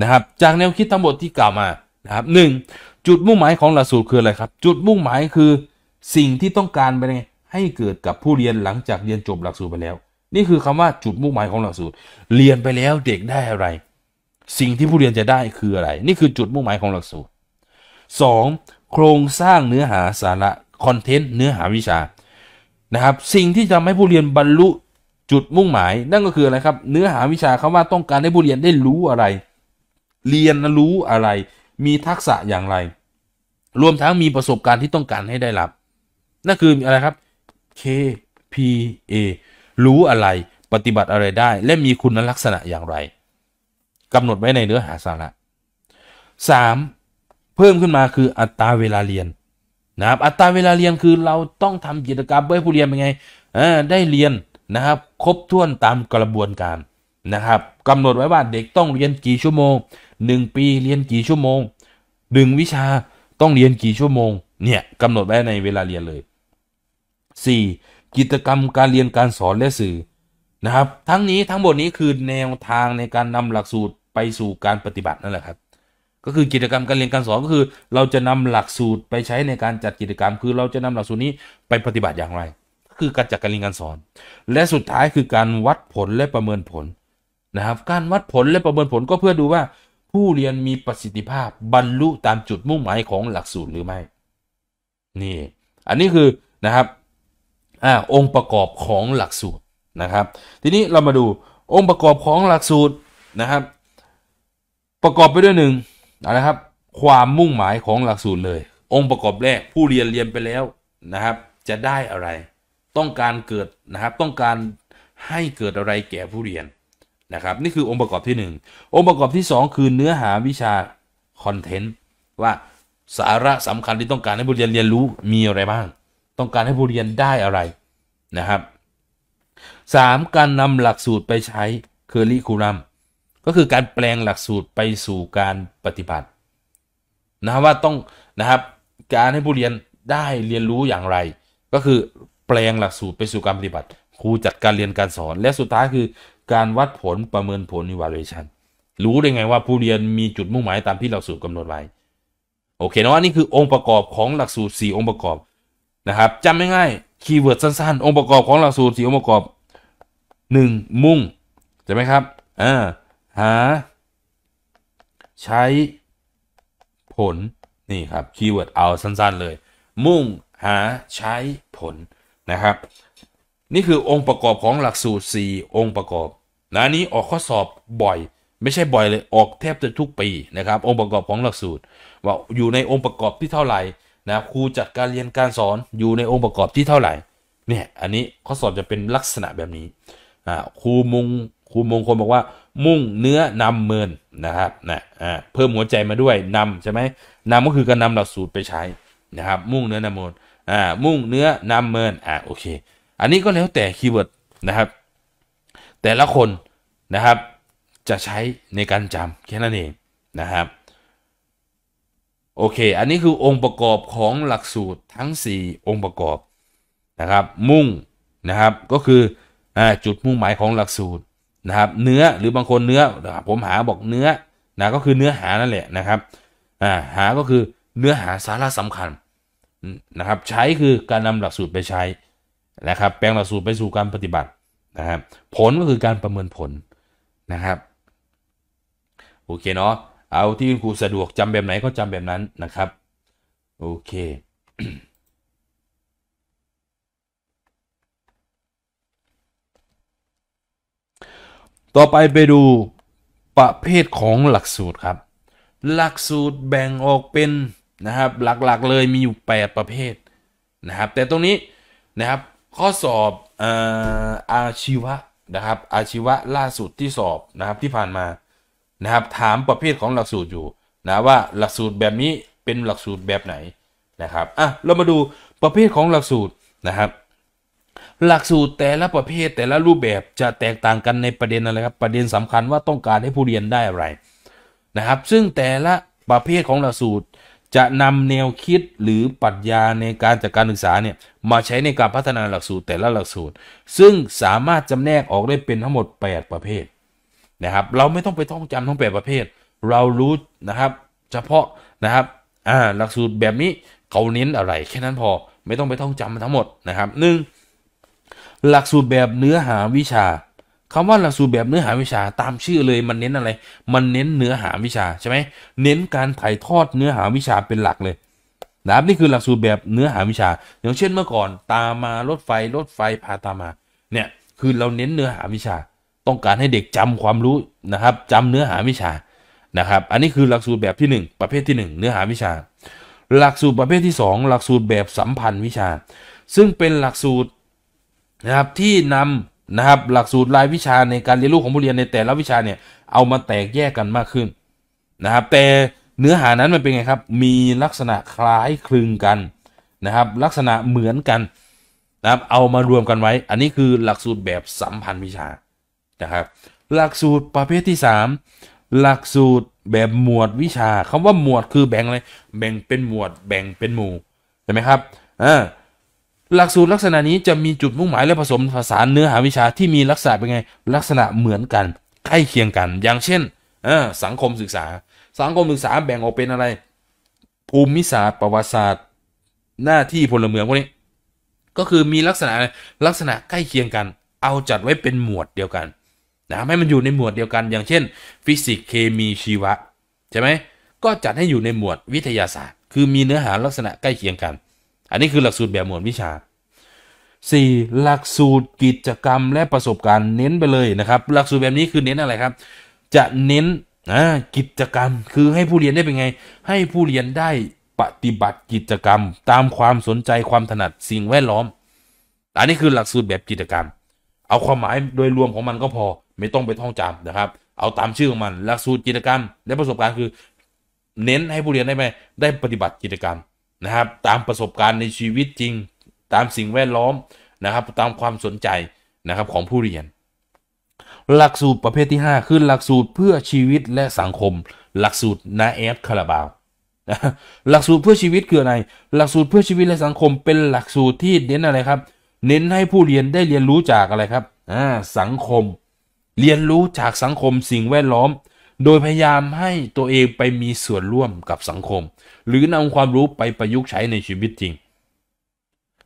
นะครับจากแนวคิดทั้งหมดที่กล่าวมานะครับหจุดมุ่งหมายของหลักสูตรคืออะไรครับจุดมุ่งหมายคือสิ่งที่ต้องการไปไงให้เกิดกับผู้เรียนหลังจากเรียนจบหลักสูตรไปแล้วนี่คือคำว่าจุดมุ่งหมายของหลัก สูตร เรียนไปแล้วเด็กได้อะไร สิ่งที่ผู้เรียนจะได้คืออะไร นี่คือจุดมุ่งหมายของหลัก สูตร 2. โครงสร้างเนื้อหาสาระคอนเทนต์เนื้อหาวิชา นะครับ สิ่งที่จะทำให้ผู้เรียนบรรลุจุดมุ่งหมาย นั่นก็คือ อะไร ครับ เนื้อหาวิชาคำว่าต้องการให้ผู้เรียนได้รู้อะไร เรียน รู้อะไร มีทักษะอย่างไร รวมทั้งมีประสบการณ์ที่ต้องการให้ได้รับ นั่นคืออะไรครับ KPA รู้อะไรปฏิบัติอะไรได้ และมีคุณลักษณะอย่างไรกำหนดไว้ในเนื้อหาสาระ 3. เพิ่มขึ้นมาคืออัตราเวลาเรียน นะครับอัตราเวลาเรียนคือเราต้องทำกิจกรรมเพื่อให้ผู้เรียนเป็นไงได้เรียน นะครับครบถ้วนตามกระบวนการนะครับกำหนดไว้ว่าเด็กต้องเรียนกี่ชั่วโมง 1 ปีเรียนกี่ชั่วโมง1วิชาต้องเรียนกี่ชั่วโมงเนี่ยกำหนดไว้ในเวลาเรียนเลย 4. กิจกรรมการเรียนการสอนและสื่อนะครับ ทั้งนี้ทั้งหมดนี้คือแนวทางในการ นำ หลักสูตรไปสู่การปฏิบัตินั่นแหละครับ ก็คือกิจกรรมการเรียนการสอนก็คือ เราจะนำหลักสูตรไปใช้ในการจัดกิจกรรม คือเราจะนำหลักสูตรนี้ไปปฏิบัติอย่างไรก็คือการจัดการเรียนการสอน และสุดท้ายคือการวัดผลและประเมินผลนะครับ การวัดผลและประเมินผลก็เพื่อดูว่าผู้เรียนมีประสิทธิภาพ บรรลุตามจุดมุ่งหมายของหลักสูตรหรือไม่ นี่ อันนี้คือนะครับอองค์ประกอบของหลักสูตรนะครับ ทีนี้เรามาดูองค์ประกอบของหลักสูตรนะครับ ประกอบไปด้วยหนึ่งนะครับความมุ่งหมายของหลักสูตรเลย องค์ประกอบแรกผู้เรียนเรียนไปแล้วนะครับจะได้อะไรต้องการเกิดนะครับต้องการให้เกิดอะไรแก่ผู้เรียนนะครับนี่คือองค์ประกอบที่ 1 องค์ประกอบที่ 2 คือเนื้อหาวิชาคอนเทนต์ว่าสาระสำคัญที่ต้องการให้ผู้เรียนเรียนรู้มีอะไรบ้างต้องการให้ผู้เรียนได้อะไรนะครับ 3. การนำหลักสูตรไปใช้เคอริคูลัมก็คือการแปลงหลักสูตรไปสู่การปฏิบัตินะว่าต้องนะครับ การให้ผู้เรียนได้เรียนรู้อย่างไร ก็คือแปลงหลักสูตรไปสู่การปฏิบัติครูจัดการเรียนการสอน และสุดท้ายคือการวัดผลประเมินผล evaluation รู้ได้ไงว่าผู้เรียนมีจุดมุ่งหมายตามที่หลักสูตรกำหนดไว้โอเคเนาะนี่คือองค์ประกอบของหลักสูตร 4 องค์ประกอบนะครับจำง่ายๆคีย์เวิร์ดสั้นๆ องค์ประกอบของหลักสูตรสี่องค์ประกอบ 1. มุ่ง ใช่ไหมครับอ่าหา ใช้ผลนี่ครับคีย์เวิร์ดเอาสั้นๆเลย มุ่ง หา ใช้ ผล นะครับ นี่คือองค์ประกอบของหลักสูตร 4 องค์ประกอบ นะ นี้ออกข้อสอบบ่อย ไม่ใช่บ่อยเลยออกแทบจะทุกปีนะครับองค์ประกอบของหลักสูตร ว่าอยู่ในองค์ประกอบที่เท่าไหร่นะครูจัดการเรียนการสอนอยู่ในองค์ประกอบที่เท่าไหร่ เนี่ย อันนี้ข้อสอบจะเป็นลักษณะแบบนี้ครูมุง ครูมงคลบอกว่า มุ่งเนื้อนำเมินนะครับนะเพิ่มหัวใจมาด้วยนำใช่ไหมนำก็คือการนำหลักสูตรไปใช้นะครับ มุ่งเนื้อนำเมินอ่า มุ่งเนื้อนำเมิน อ่าโอเค อันนี้ก็แล้วแต่คีย์เวิร์ดนะครับ แต่ละคนนะครับจะใช้ในการจำแค่นั้นเองนะครับโอเค อันนี้คือองค์ประกอบของหลักสูตรทั้ง 4 องค์ประกอบนะครับ มุ่งนะครับ ก็คืออจุดมุ่งหมายของหลักสูตรนะครับ เนื้อหรือบางคนเนื้อผมหาบอกเนื้อนะก็คือเนื้อหานั่นแหละนะครับหา ก็คือเนื้อหาสาระสำคัญนะครับ ใช้คือการนำหลักสูตรไปใช้นะครับ แปลงหลักสูตรไปสู่การปฏิบัตินะครับ ผลก็คือการประเมินผลนะครับ โอเคเนาะเอาที่คุณครูสะดวกจำแบบไหนก็จำแบบนั้นนะครับโอเค ต่อไปไปดูประเภทของหลักสูตรครับ หลักสูตรแบ่งออกเป็นนะครับหลักๆเลยมีอยู่ 8 ประเภทนะครับ แต่ตรงนี้นะครับข้อสอบออาชีวะนะครับ อาชีวะล่าสุดที่สอบนะครับที่ผ่านมานะครับถามประเภทของหลักสูตรอยู่นะว่าหลักสูตรแบบนี้เป็นหลักสูตรแบบไหนนะครับอ่ะเรามาดูประเภทของหลักสูตรนะครับหลักสูตรแต่ละประเภทแต่ละรูปแบบจะแตกต่างกันในประเด็นอะไรครับประเด็นสำคัญว่าต้องการให้ผู้เรียนได้อะไรนะครับซึ่งแต่ละประเภทของหลักสูตร จะนำแนวคิดหรือปรัชญาในการจัดการศึกษาเนี่ยมาใช้ในการพัฒนาหลักสูตรแต่ละหลักสูตร ซึ่งสามารถจำแนกออกได้เป็นทั้งหมด 8 ประเภทนะครับเราไม่ต้องไปท่องจำทั้งแปดประเภท เรารู้นะครับ เฉพาะนะครับอ่าหลักสูตรแบบนี้เขาเน้นอะไร แค่นั้นพอ ไม่ต้องไปท่องจำทั้งหมดนะครับหนึ่งหลักสูตรแบบเนื้อหาวิชา คำว่าหลักสูตรแบบเนื้อหาวิชาตามชื่อเลยมันเน้นอะไร มันเน้นเนื้อหาวิชาใช่ไหมเน้นการถ่ายทอดเนื้อหาวิชาเป็นหลักเลยนะครับนี่คือหลักสูตรแบบเนื้อหาวิชาอย่างเช่นเมื่อก่อน ตามมารถไฟรถไฟพาตามาเนี่ยคือเราเน้นเนื้อหาวิชาต้องการให้เด็กจำความรู้ นะครับจำเนื้อหาวิชานะครับ อันนี้คือหลักสูตรแบบที่ 1 ประเภทที่ 1 เนื้อหาวิชา หลักสูตรประเภทที่ 2 หลักสูตรแบบสัมพันธ์วิชา ซึ่งเป็นหลักสูตรนะครับ ที่นำนะครับหลักสูตรรายวิชาในการเรียนรู้ของผู้เรียนในแต่ละวิชาเนี่ยเอามาแตกแยกกันมากขึ้นนะครับแต่เนื้อหานั้นมันเป็นไงครับมีลักษณะคล้ายคลึงกันนะครับลักษณะเหมือนกันนะครับเอามารวมกันไว้ อันนี้คือหลักสูตรแบบสัมพันธ์วิชานะครับหลักสูตรประเภทที่ 3 หลักสูตรแบบหมวดวิชาคำว่าหมวดคือแบ่งเลยแบ่งเป็นหมวด แบ่งเป็นหมู่ใช่ไหมครับอ่าหลักสูตรลักษณะนี้จะมีจุดมุ่งหมายและผสมผสานเนื้อหาวิชาที่มีลักษณะเป็น ไง ลักษณะเหมือนกัน ใกล้เคียงกัน อย่างเช่นสังคมศึกษา สังคมศึกษา แบ่งออกเป็นอะไร ภูมิศาสตร์ ประวัติศาสตร์ หน้าที่พลเมืองพวกนี้ ก็คือมีลักษณะลักษณะใกล้เคียงกัน เอาจัดไว้เป็นหมวดเดียวกันนะให้มันอยู่ในหมวดเดียวกัน อย่างเช่น ฟิสิกส์เคมีชีวะใช่ไหมก็จัดให้อยู่ในหมวดวิทยาศาสตร์ คือมีเนื้อหาลักษณะใกล้เคียงกัน อันนี้คือหลักสูตรแบบหมวดวิชา 4. หลักสูตรกิจกรรมและประสบการณ์เน้นไปเลยนะครับ หลักสูตรแบบนี้คือเน้นอะไรครับ จะเน้นนะกิจกรรม คือให้ผู้เรียนได้เป็นไง ให้ผู้เรียนได้ปฏิบัติกิจกรรม ตามความสนใจความถนัดสิ่งแวดล้อมอันนี้คือหลักสูตรแบบกิจกรรมเอาความหมายโดยรวมของมันก็พอไม่ต้องไปท่องจำนะครับเอาตามชื่อของมันหลักสูตรกิจกรรม และประสบการณ์คือเน้นให้ผู้เรียนได้ไปได้ปฏิบัติกิจกรรมนะครับ ตามประสบการณ์ในชีวิตจริงตามสิ่งแวดล้อมนะครับ ตามความสนใจนะครับของผู้เรียน หลักสูตรประเภทที่5คือหลักสูตรเพื่อชีวิตและสังคม หลักสูตรนาเอฟคาราบาวหลักสูตรเพื่อชีวิตคืออะไร หลักสูตรเพื่อชีวิตและสังคม เป็นหลักสูตรที่เน้นอะไรครับเน้นให้ผู้เรียนได้เรียนรู้จากอะไรครับ อ่า สังคม เรียนรู้จากสังคมสิ่งแวดล้อม โดยพยายามให้ตัวเองไปมีส่วนร่วมกับสังคม หรือนำความรู้ไปประยุกต์ใช้ในชีวิตจริง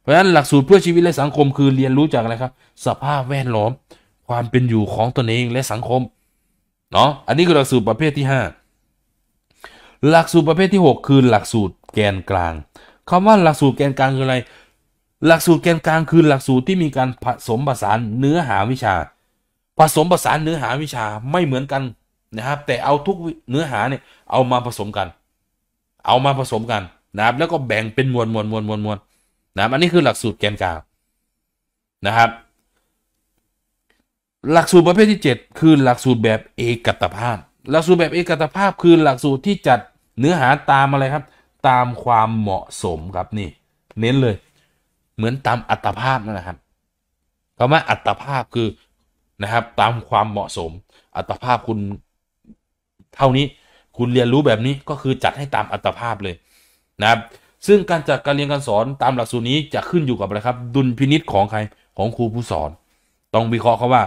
เพราะฉะนั้นหลักสูตรเพื่อชีวิตและสังคมคือเรียนรู้จากอะไรครับ สภาพแวดล้อม ความเป็นอยู่ของตนเองและสังคม เนาะอันนี้คือหลักสูตรประเภทที่ 5 หลักสูตรประเภทที่ 6 คือหลักสูตรแกนกลาง คำว่าหลักสูตรแกนกลางคืออะไรหลักสูตรแกนกลางคือหลักสูตรที่มีการผสมผสานเนื้อหาวิชา ผสมผสานเนื้อหาวิชาไม่เหมือนกันนะครับ แต่เอาทุกเนื้อหาเนี่ยเอามาผสมกัน เอามาผสมกัน นะครับ แล้วก็แบ่งเป็นมวลมวลมวลมวลมวลนะครับ อันนี้คือหลักสูตรแกนกลางนะครับ หลักสูตรประเภทที่ 7 คือหลักสูตรแบบเอกตภาพ หลักสูตรแบบเอกตภาพคือหลักสูตรที่จัดเนื้อหาตามอะไรครับ ตามความเหมาะสมครับนี่เน้นเลยเหมือนตามอัตภาพนั่นแหละครับคำว่าอัตภาพคือนะครับตามความเหมาะสม อัตภาพคุณเท่านี้คุณเรียนรู้แบบนี้ก็คือจัดให้ตามอัตภาพเลยนะครับ ซึ่งการจัดการเรียนการสอนตามหลักสูตรนี้จะขึ้นอยู่กับอะไรครับดุลพินิษของใครของครูผู้สอน ต้องวิเคราะห์เขาว่า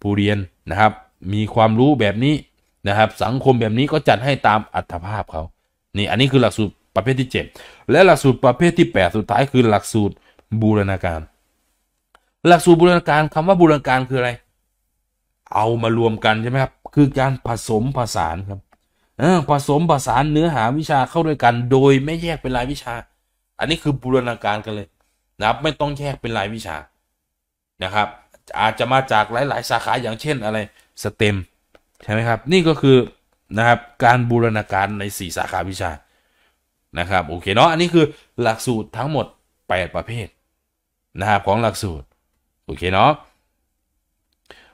ผู้เรียนนะครับมีความรู้แบบนี้นะครับ สังคมแบบนี้ก็จัดให้ตามอัตภาพเขานี่อันนี้คือหลักสูตรประเภทที่ 7 และหลักสูตรประเภทที่ 8 สุดท้ายคือหลักสูตรบูรณาการหลักสูตรบูรณาการคำว่าบูรณาการคืออะไร เอามารวมกันใช่ไหมครับคือการผสมผสานครับผสมผสานเนื้อหาวิชาเข้าด้วยกัน โดยไม่แยกเป็นรายวิชา อันนี้คือบูรณาการกันเลยนะครับไม่ต้องแยกเป็นรายวิชานะครับ อาจจะมาจากหลาย ๆ สาขาอย่างเช่นอะไรสเต็มใช่ไหมครับนี่ก็คือนะครับการบูรณาการใน 4 สาขาวิชานะครับโอเคเนาะอันนี้คือหลักสูตรทั้งหมด 8 ประเภทนะครับของหลักสูตร โอเค เนาะ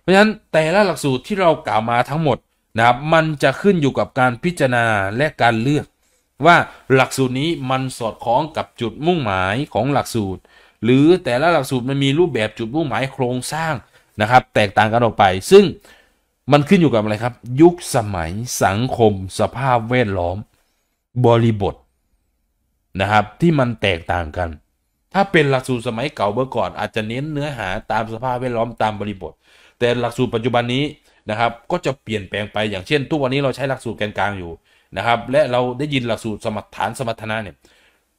เพราะฉะนั้นแต่ละหลักสูตรที่เรากล่าวมาทั้งหมดนะครับมันจะขึ้นอยู่กับการพิจารณาและการเลือก ว่าหลักสูตรนี้มันสอดคล้องกับจุดมุ่งหมายของหลักสูตร หรือแต่ละหลักสูตรมันมีรูปแบบจุดมุ่งหมายโครงสร้าง นะครับแตกต่างกันออกไป ซึ่งมันขึ้นอยู่กับอะไรครับ ยุคสมัยสังคม สภาพแวดล้อม บริบทนะครับที่มันแตกต่างกันถ้าเป็นหลักสูตรสมัยเก่าเมื่อก่อน อาจจะเน้นเนื้อหาตามสภาพแวดล้อมตามบริบท แต่หลักสูตรปัจจุบันนี้นะครับก็จะเปลี่ยนแปลงไปอย่างเช่น ทุกวันนี้เราใช้หลักสูตรแกนกลางอยู่นะครับและเราได้ยินหลักสูตรสมรรถฐานสมรรถนะเนี่ย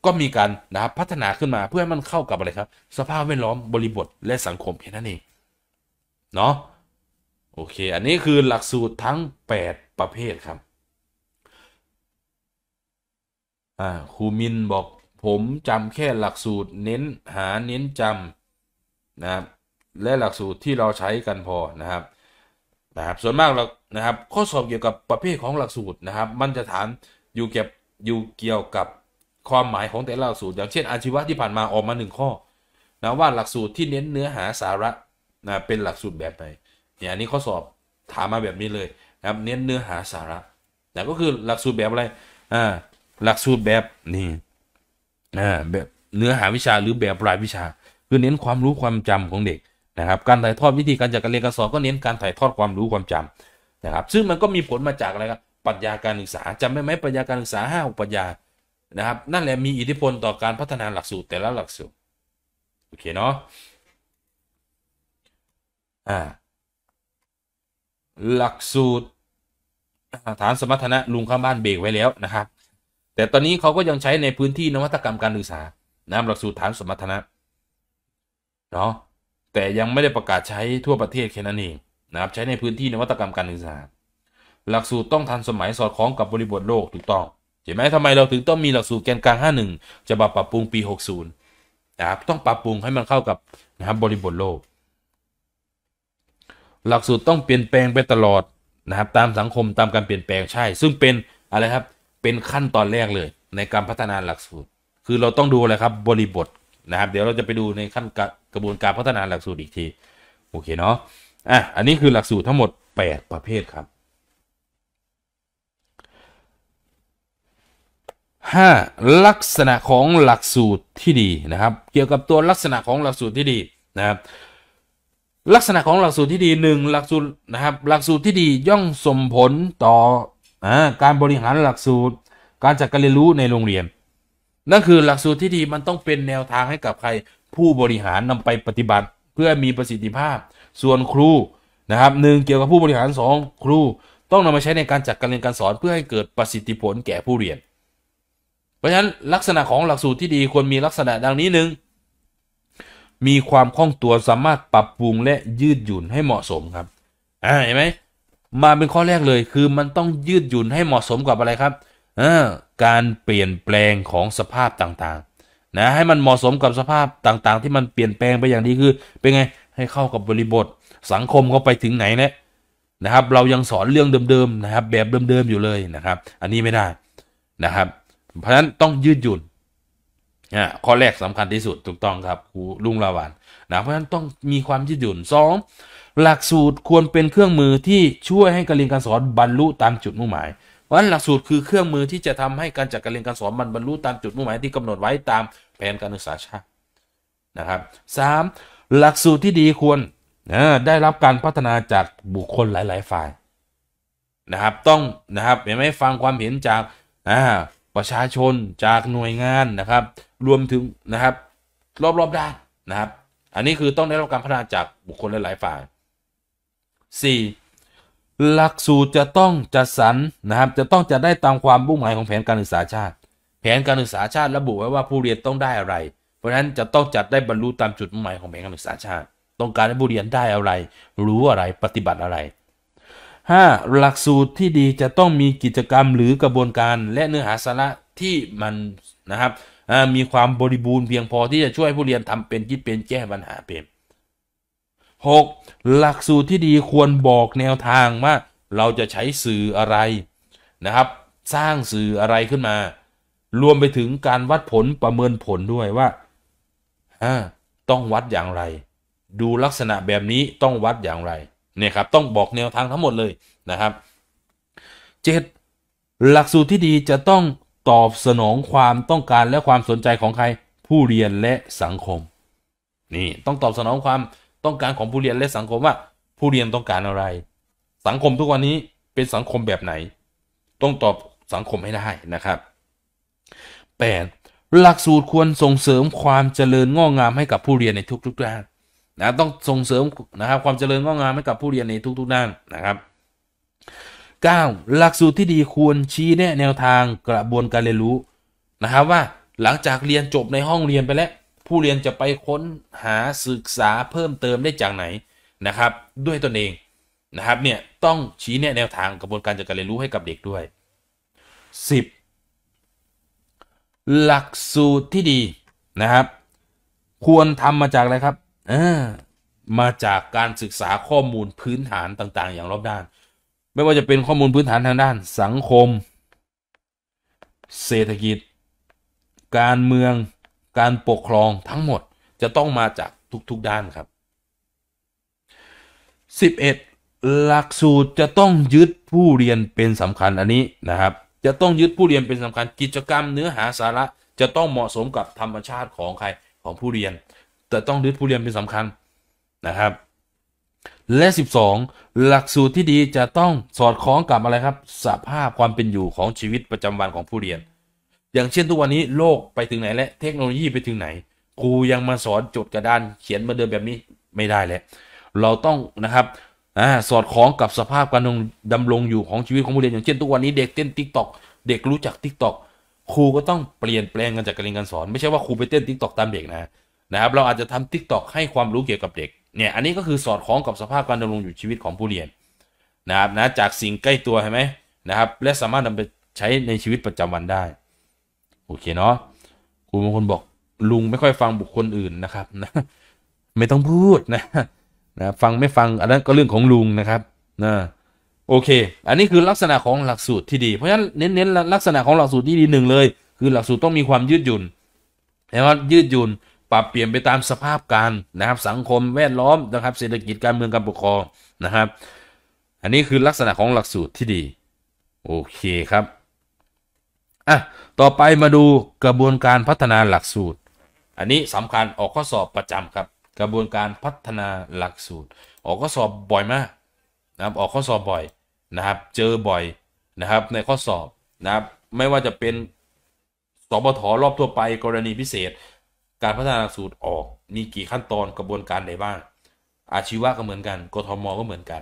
ก็มีการนะครับพัฒนาขึ้นมาเพื่อให้มันเข้ากับอะไรครับสภาพแวดล้อมบริบทและสังคมแค่นั้นเองเนาะโอเคอันนี้คือหลักสูตรทั้ง 8 ประเภทครับอ่าครูมินบอกผมจำแค่หลักสูตร เน้นหาเน้นจำนะครับและหลักสูตรที่เราใช้กันพอนะครับนะครับส่วนมากเรานะครับ ข้อสอบเกี่ยวกับประเภทของหลักสูตรนะครับ มันจะ ถามอยู่เก็บอยู่เกี่ยวกับความหมายของแต่ละหลักสูตร อย่างเช่นอาชีวะที่ผ่านมาออกมาหนึ่งข้อนะว่าหลักสูตรที่เน้นเนื้อหาสาระนะเป็นหลักสูตรแบบไหนเนี่ยอันนี้ข้อสอบถามมาแบบนี้เลยนะครับ เน้นเนื้อหาสาระ แต่ก็คือหลักสูตรแบบอะไรอ่าหลักสูตรแบบนี่นะแบบเนื้อหาวิชาหรือแบบรายวิชาคือเน้นความรู้ความจำของเด็กนะครับ การถ่ายทอดวิธีการจัดการเรียนการสอนก็เน้นการถ่ายทอดความรู้ความจำนะครับ ซึ่งมันก็มีผลมาจากอะไรครับปรัชญาการศึกษาจำได้ไหมปรัชญาการศึกษาห้าปรัชญานะครับ นั่นแหละมีอิทธิพลต่อการพัฒนาหลักสูตรแต่ละหลักสูตรโอเคเนาะอ่าหลักสูตรฐานสมรรถนะลุงข้างบ้านเบรกไว้แล้วนะครับแต่ตอนนี้เขาก็ยังใช้ในพื้นที่นวัตกรรมการศึกษานะหลักสูตรฐานสมรรถนะ เนาะ แต่ยังไม่ได้ประกาศใช้ทั่วประเทศแค่นั้นเองนะครับ ใช้ในพื้นที่นวัตกรรมการศึกษาหลักสูตรต้องทันสมัยสอดคล้องกับบริบทโลกถูกต้องเห็นไหมทำไมเราถึงต้องมีหลักสูตรแกนกลาง51จะปรับปรุงปี 60นะครับ ต้องปรับปรุงให้มันเข้ากับนะครับบริบทโลก หลักสูตรต้องเปลี่ยนแปลงไปตลอดนะครับ ตามสังคมตามการเปลี่ยนแปลงใช่ ซึ่งเป็นอะไรครับเป็นขั้นตอนแรกเลยในการพัฒนาหลักสูตร คือเราต้องดู อะไร ครับ บริบทนะครับ เดี๋ยวเราจะไปดูในขั้นกระบวนการพัฒนาหลักสูตรอีกที โอเคเนาะ อ่ะ อันนี้คือหลักสูตรทั้งหมด 8 ประเภทครับ 5. ลักษณะของหลักสูตรที่ดีนะครับ เกี่ยวกับตัวลักษณะของหลักสูตรที่ดีนะครับ ลักษณะของหลักสูตรที่ดี 1 หลักสูตรนะครับหลักสูตรที่ดีย่อมส่งผลต่อการบริหารหลักสูตร การจัดการเรียนรู้ในโรงเรียน นั่นคือหลักสูตรที่ดีมันต้องเป็นแนวทางให้กับใครผู้บริหาร นำไปปฏิบัติ เพื่อมีประสิทธิภาพส่วนครูนะครับหนึ่งเกี่ยวกับผู้บริหาร 2 ครูต้องนำมาใช้ในการจัดการเรียนการสอนเพื่อให้เกิดประสิทธิผลแก่ผู้เรียน เพราะฉะนั้นลักษณะของหลักสูตรที่ดีควรมีลักษณะดังนี้หนึ่งมีความคล่องตัวสามารถปรับปรุงและยืดหยุ่นให้เหมาะสมครับอ่าเห็นไหมมาเป็นข้อแรกเลยคือมันต้องยืดหยุ่นให้เหมาะสมกับอะไรครับ การเปลี่ยนแปลงของสภาพต่างๆนะให้มันเหมาะสมกับสภาพต่างๆที่มันเปลี่ยนแปลงไปอย่างนี้คือเป็นไงให้เข้ากับบริบทสังคมเขาไปถึงไหนนะนะครับ เรายังสอนเรื่องเดิมๆนะครับ แบบเดิมๆอยู่เลยนะครับ อันนี้ไม่ได้นะครับ เพราะฉะนั้นต้องยืดหยุ่นนะข้อแรกสำคัญที่สุดถูกต้องครับครูลุงลาวานนะเพราะฉะนั้นต้องมีความยืดหยุ่นสองหลักสูตรควรเป็นเครื่องมือที่ช่วยให้การเรียนการสอนบรรลุตามจุดมุ่งหมาย เพราะฉะนั้นหลักสูตรคือเครื่องมือที่จะทำให้การจัดการเรียนการสอนมันบรรลุ ตามจุดมุ่งหมายที่กำหนดไว้ตามแผนการศึกษาชาตินะครับสามหลักสูตรที่ดีควรได้รับการพัฒนาจากบุคคลหลายๆฝ่าย นะครับต้องนะครับเห็นไหมฟังความเห็นจากประชาชนจากหน่วยงานนะครับ รวมถึงนะครับรอบๆด้านนะครับอันนี้คือต้องได้รับการพัฒนาจากบุคคลหลายๆฝ่าย 4. หลักสูตรจะต้องจัดสรรนะครับจะต้องจะได้ตามความมุ่งหมายของแผนการศึกษาชาติ แผนการศึกษาชาติระบุไว้ว่าผู้เรียนต้องได้อะไร เพราะฉะนั้นจะต้องจัดได้บรรลุตามจุดมุ่งหมายของแผนการศึกษาชาติ ต้องการให้ผู้เรียนได้อะไร รู้อะไรปฏิบัติอะไร 5. หลักสูตรที่ดีจะต้องมีกิจกรรมหรือกระบวนการและเนื้อหาสาระที่มันนะครับมีความบริบูรณ์เพียงพอที่จะช่วยผู้เรียนทำเป็นคิดเป็นแก้ปัญหาเป็น 6. หลักสูตรที่ดีควรบอกแนวทาง ว่า เราจะใช้สื่ออะไร นะครับ สร้างสื่ออะไรขึ้นมา รวมไปถึงการวัดผลประเมินผลด้วยว่า ต้องวัดอย่างไร ดูลักษณะแบบนี้ต้องวัดอย่างไร เนี่ยครับต้องบอกแนวทางทั้งหมดเลยนะครับ 7. หลักสูตรที่ดีจะต้องตอบสนองความต้องการและความสนใจของใคร ผู้เรียนและสังคม นี่ต้องตอบสนองความต้องการของผู้เรียนและสังคมว่าผู้เรียนต้องการอะไร สังคมทุกวันนี้เป็นสังคมแบบไหน ต้องตอบสังคมให้ได้นะครับ 8. หลักสูตรควรส่งเสริมความเจริญงอกงามให้กับผู้เรียนในทุกๆด้านนะต้องส่งเสริมนะครับความเจริญงอกงามให้กับผู้เรียนในทุกๆด้านนะครับ 9. หลักสูตรที่ดีควรชี้แนะแนวทางกระบวนการเรียนรู้นะครับว่าหลังจากเรียนจบในห้องเรียนไปแล้วผู้เรียนจะไปค้นหาศึกษาเพิ่มเติมได้จากไหนนะครับ ด้วยตนเองนะครับเนี่ยต้องชี้แนะแนวทางกระบวนการจัดการเรียนรู้ให้กับเด็กด้วย 10. หลักสูตรที่ดีนะครับ ควร ทำ มาจาก อะไร ครับอ่ามาจากการศึกษาข้อมูลพื้นฐานต่าง ๆ อย่างรอบด้าน ไม่ว่าจะเป็นข้อมูลพื้นฐานทางด้าน สังคม เศรษฐกิจ การเมืองการปกครองทั้งหมดจะต้องมาจากทุกๆด้านครับ 11. หลักสูตรจะต้องยึดผู้เรียนเป็นสำคัญอันนี้นะครับ จะต้องยึดผู้เรียนเป็นสำคัญกิจกรรมเนื้อหาสาระจะต้องเหมาะสมกับธรรมชาติของใครของผู้เรียนจะต้องยึดผู้เรียนเป็นสำคัญนะครับ และ 12 หลักสูตรที่ดีจะต้องสอดคล้องกับอะไรครับสภาพความเป็นอยู่ของชีวิตประจำวันของผู้เรียนอย่างเช่นทุกวันนี้โลกไปถึงไหนและเทคโนโลยีไปถึงไหน ครูยังมาสอนจดกระดาน เขียนมาเดินแบบนี้ไม่ได้แล้ว เราต้อง นะครับอสอดคล้องกับสภาพการดำรงอยู่ของชีวิตของผู้เรียนอย่างเช่นทุกวันนี้เด็กเต้นทิกตอกเด็กรู้จักทิกตอกครูก็ต้องเปลี่ยนแปลงกันจากการเรียนการสอนไม่ใช่ว่าครูไปเต้นทิกตอกตามเด็กนะนะครับเราอาจจะทำทิกตอกให้ความรู้เกี่ยวกับเด็กเนี่ยอันนี้ก็คือสอดคล้องกับสภาพการดำรงอยู่ชีวิตของผู้เรียนนะครับนะจากสิ่งใกล้ตัวใช่ไหมนะครับและสามารถนำไปใช้ในชีวิตประจำวันได้โอเค เนาะครูบางคน บอกลุงไม่ค่อยฟังบุคคลอื่นนะครับนะไม่ต้องพูดนะนะ ฟังไม่ฟังอันนั้นก็เรื่อง ของลุงนะครับ นะ โอเค อันนี้คือลักษณะของหลักสูตรที่ ดี เพราะฉะนั้นเน้นๆลักษณะของหลักสูตรที่ดีหนึ่งเลย คือหลักสูตรต้องมีความยืดหยุ่นแล้วยืดหยุ่นปรับเปลี่ยนไปตามสภาพการนะครับ สังคมแวดล้อมนะครับ เศรษฐกิจการเมืองการปกครองนะครับ อันนี้คือลักษณะของหลักสูตรที่ดีโอเคครับอ่ะต่อไปมาดูกระบวนการพัฒนาหลักสูตร อันนี้สำคัญออกข้อสอบประจำครับกระบวนการพัฒนาหลักสูตร ออกข้อสอบบ่อยมากนะครับออกข้อสอบบ่อยนะครับเจอบ่อยนะครับในข้อสอบนะครับไม่ว่าจะเป็นสบทรอบทั่วไปกรณีพิเศษ การพัฒนาหลักสูตรออกมีกี่ขั้นตอนกระบวนการใดบ้าง อาชีวะก็เหมือนกันกทม ก็เหมือนกัน